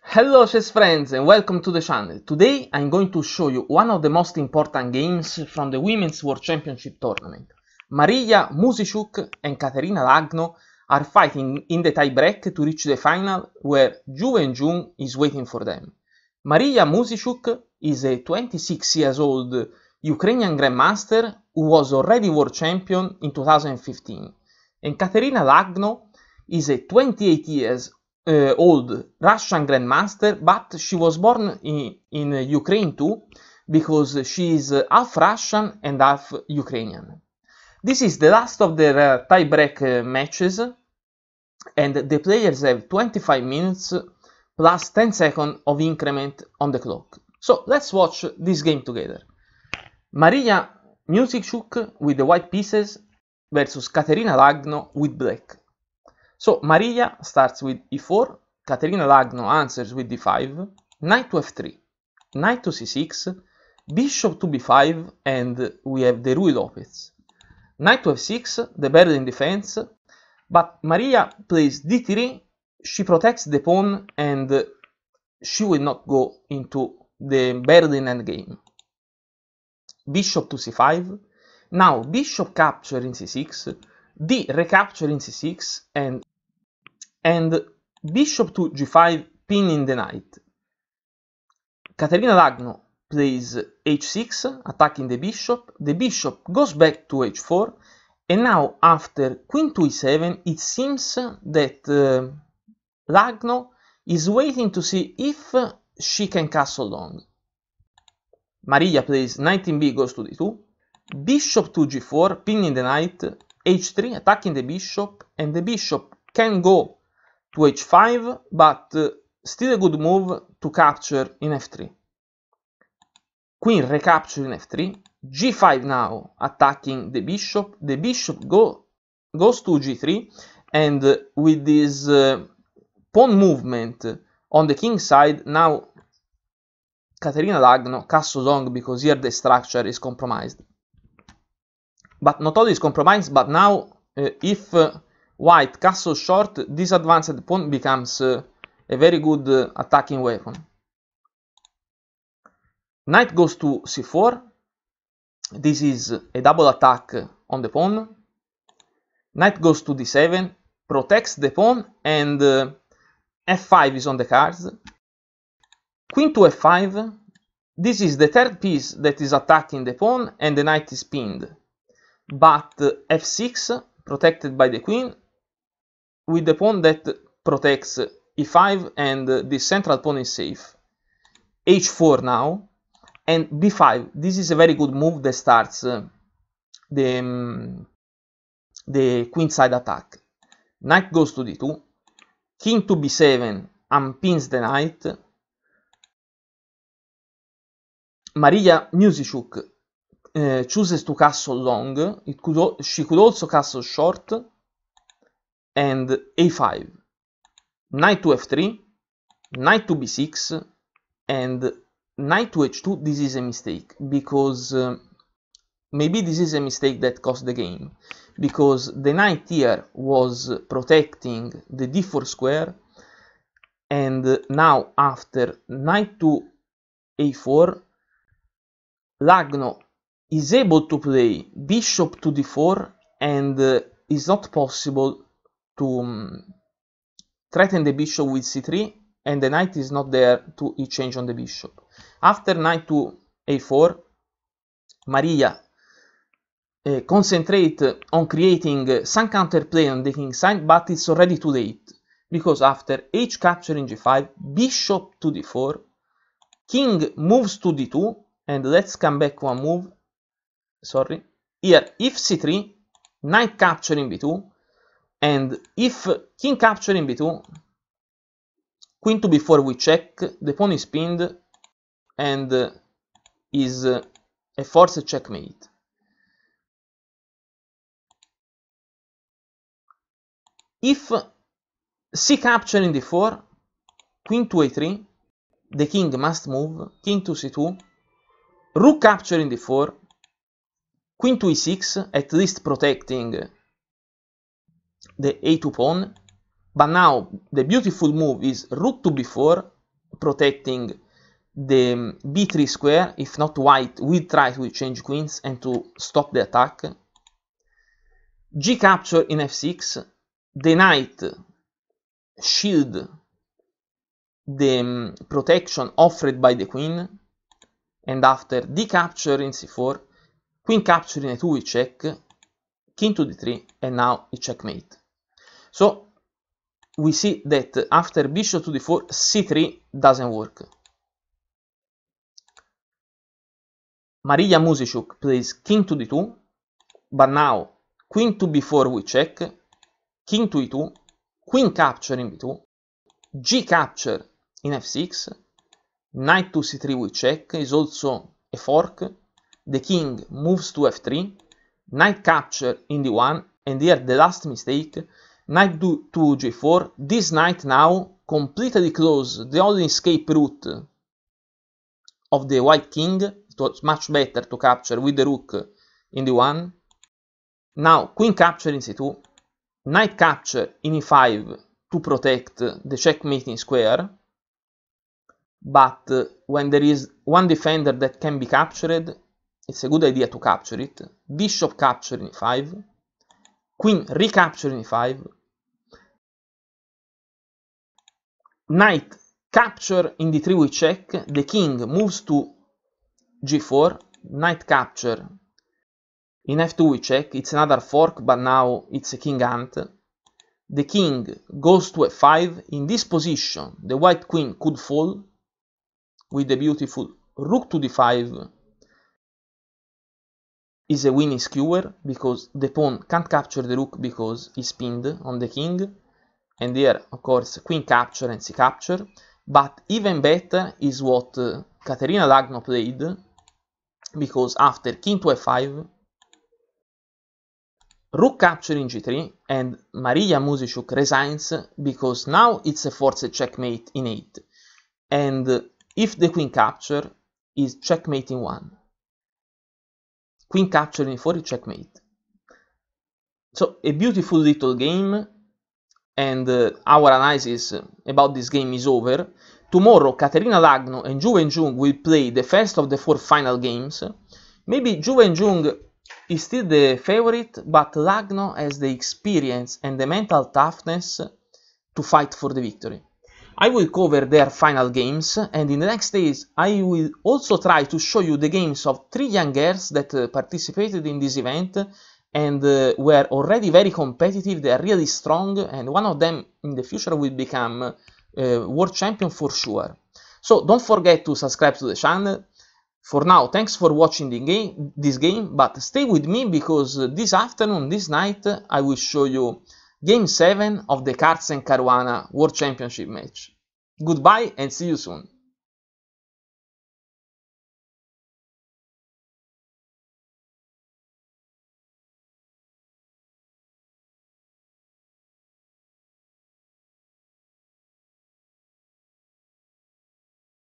Hello chess friends and welcome to the channel. Today I'm going to show you one of the most important games from the Women's World Championship tournament. Maria Musiciuk and Katerina Lagno are fighting in the tiebreak to reach the final where Juven Jung is waiting for them. Maria Musiciuk is a 26 years old Ukrainian grandmaster who was already world champion in 2015 and Katerina Lagno is a 28 years uh, old Russian grandmaster, but she was born in, in Ukraine too, because she is half Russian and half Ukrainian. This is the last of the uh, uh, matches, and the players have 25 minutes plus 10 seconds of increment on the clock. So let's watch this game together. Maria Shook with the white pieces versus Katerina Lagno with black. So Maria starts with e4, Caterina Lagno answers with d5, knight to f3, knight to c6, bishop to b5, and we have the Rui Lopez. Knight to f6, the better in defense, but Maria plays d3, she protects the pawn, and she will not go into the Berlin endgame. Bishop to c5, now bishop capture in c6, d recapture in c6, and and bishop to g5, pinning the knight. Caterina Lagno plays h6, attacking the bishop. The bishop goes back to h4, and now after queen to e7, it seems that uh, is waiting to see if she can castle long. Maria plays knight in b goes to d2, bishop to g4, pinning the knight, h3, attacking the bishop, and the bishop can go to h5, but uh, still a good move to capture in f3. Queen recapture in f3, g5 now attacking the bishop, the bishop go, goes to g3, and uh, with this uh, pawn movement on the king side, now Caterina D'Agno, Casso long because here the structure is compromised. But not only is compromised, but now uh, if uh, White castle short, this advanced pawn becomes uh, a very good uh, attacking weapon. Knight goes to c4. This is a double attack on the pawn. Knight goes to d7, protects the pawn, and uh, f5 is on the cards. Queen to f5. This is the third piece that is attacking the pawn, and the knight is pinned. But uh, f6, protected by the queen, with the pawn that protects e5 and the central pawn is safe. h4 now and b5. This is a very good move that starts uh, um, the, queen the queenside attack. Knight goes to d2, king to b7 unpins the knight. Maria Musiciuk uh, chooses to castle long. Could she could also castle short and a5 knight to f3 knight to b6 and knight to h2 this is a mistake because uh, maybe this is a mistake that cost the game because the knight here was protecting the d4 square and now after knight to a4 Lagno is able to play bishop to d4 and uh, is not possible to um, threaten the bishop with c3 and the knight is not there to exchange on the bishop. After knight to a4, Maria uh, concentrate on creating some counterplay on the king side, but it's already too late, because after h capturing g5, bishop to d4, king moves to d2, and let's come back one move, sorry, here if c3, knight capturing b2, and if king capture in b2, queen to b4 we check, the pawn is pinned and is a forced checkmate. If c capture in d4, queen to a3, the king must move, king to c2, rook capturing in d4, queen to e6, at least protecting the a2 pawn but now the beautiful move is rook to b4 protecting the b3 square if not white we try to change queens and to stop the attack g capture in f6 the knight shield the um, protection offered by the queen and after d capture in c4 queen capture in a2 we check king to d3 and now a checkmate. So we see that after bishop to d4 c3 doesn't work. Maria Musichuk plays king to d2 but now queen to b4 we check, king to e2, queen capture in b2, g capture in f6, knight to c3 we check is also a fork, the king moves to f3, knight capture in d1, and here the last mistake, knight to g4, this knight now completely close the only escape route of the white king, it was much better to capture with the rook in d1, now queen capture in c2, knight capture in e5 to protect the checkmate in square, but uh, when there is one defender that can be captured, it's a good idea to capture it. Bishop capturing e5. Queen recapturing e5. Knight capture in d3 we check. The king moves to g4. Knight capture. In f2 we check. It's another fork, but now it's a king hunt. The king goes to f5. In this position, the white queen could fall with the beautiful rook to d5 is a winning skewer because the pawn can't capture the rook because he's pinned on the king. And here, of course, queen capture and c capture. But even better is what uh, Caterina Dagno played because after king to f5, rook capture in g3 and Maria Musishuk resigns because now it's a forced checkmate in 8. And if the queen capture, is checkmate in 1 queen capturing for checkmate. So a beautiful little game and uh, our analysis about this game is over. Tomorrow Caterina Lagno and Juve and Jung will play the first of the four final games. Maybe Juve and Jung is still the favorite, but Lagno has the experience and the mental toughness to fight for the victory. I will cover their final games and in the next days I will also try to show you the games of three young girls that uh, participated in this event and uh, were already very competitive, they are really strong and one of them in the future will become uh, world champion for sure. So don't forget to subscribe to the channel. For now, thanks for watching game, this game, but stay with me because this afternoon, this night, I will show you Game 7 of the Karts and Caruana World Championship match. Goodbye and see you soon.